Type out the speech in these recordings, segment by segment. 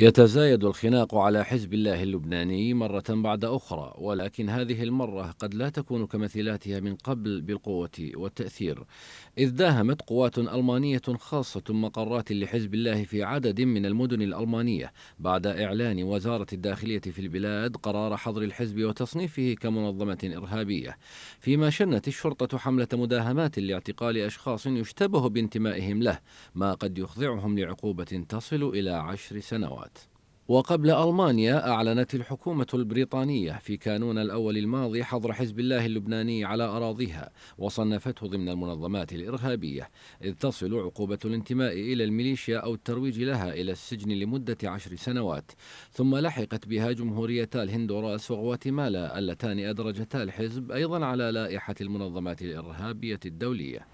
يتزايد الخناق على حزب الله اللبناني مرة بعد أخرى ولكن هذه المرة قد لا تكون كمثيلاتها من قبل بالقوة والتأثير إذ داهمت قوات ألمانية خاصة مقرات لحزب الله في عدد من المدن الألمانية بعد إعلان وزارة الداخلية في البلاد قرار حظر الحزب وتصنيفه كمنظمة إرهابية فيما شنت الشرطة حملة مداهمات لاعتقال أشخاص يشتبه بانتمائهم له ما قد يخضعهم لعقوبة تصل إلى عشر سنوات وقبل ألمانيا أعلنت الحكومة البريطانية في كانون الأول الماضي حظر حزب الله اللبناني على أراضيها وصنفته ضمن المنظمات الإرهابية إذ تصل عقوبة الانتماء إلى الميليشيا أو الترويج لها إلى السجن لمدة عشر سنوات ثم لحقت بها جمهوريتا الهندوراس وغواتيمالا اللتان أدرجتا الحزب أيضا على لائحة المنظمات الإرهابية الدولية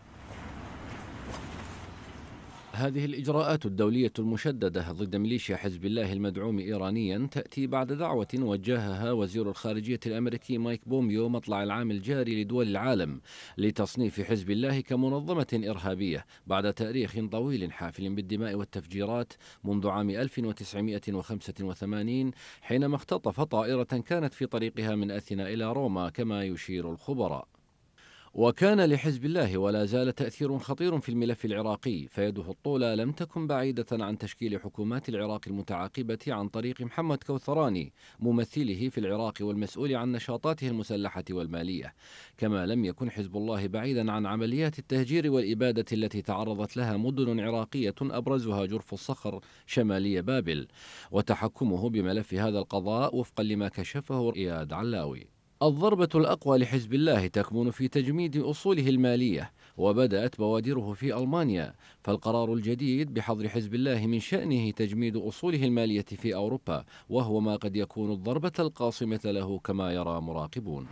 هذه الإجراءات الدولية المشددة ضد ميليشيا حزب الله المدعوم إيرانيا تأتي بعد دعوة وجهها وزير الخارجية الأمريكي مايك بوميو مطلع العام الجاري لدول العالم لتصنيف حزب الله كمنظمة إرهابية بعد تاريخ طويل حافل بالدماء والتفجيرات منذ عام 1985 حينما اختطف طائرة كانت في طريقها من أثينا إلى روما كما يشير الخبراء وكان لحزب الله ولا زال تأثير خطير في الملف العراقي فيده الطولة لم تكن بعيدة عن تشكيل حكومات العراق المتعاقبة عن طريق محمد كوثراني ممثله في العراق والمسؤول عن نشاطاته المسلحة والمالية كما لم يكن حزب الله بعيدا عن عمليات التهجير والإبادة التي تعرضت لها مدن عراقية أبرزها جرف الصخر شمالي بابل وتحكمه بملف هذا القضاء وفقا لما كشفه إياد علاوي الضربة الأقوى لحزب الله تكمن في تجميد أصوله المالية وبدأت بوادره في ألمانيا فالقرار الجديد بحظر حزب الله من شأنه تجميد أصوله المالية في أوروبا وهو ما قد يكون الضربة القاصمة له كما يرى مراقبون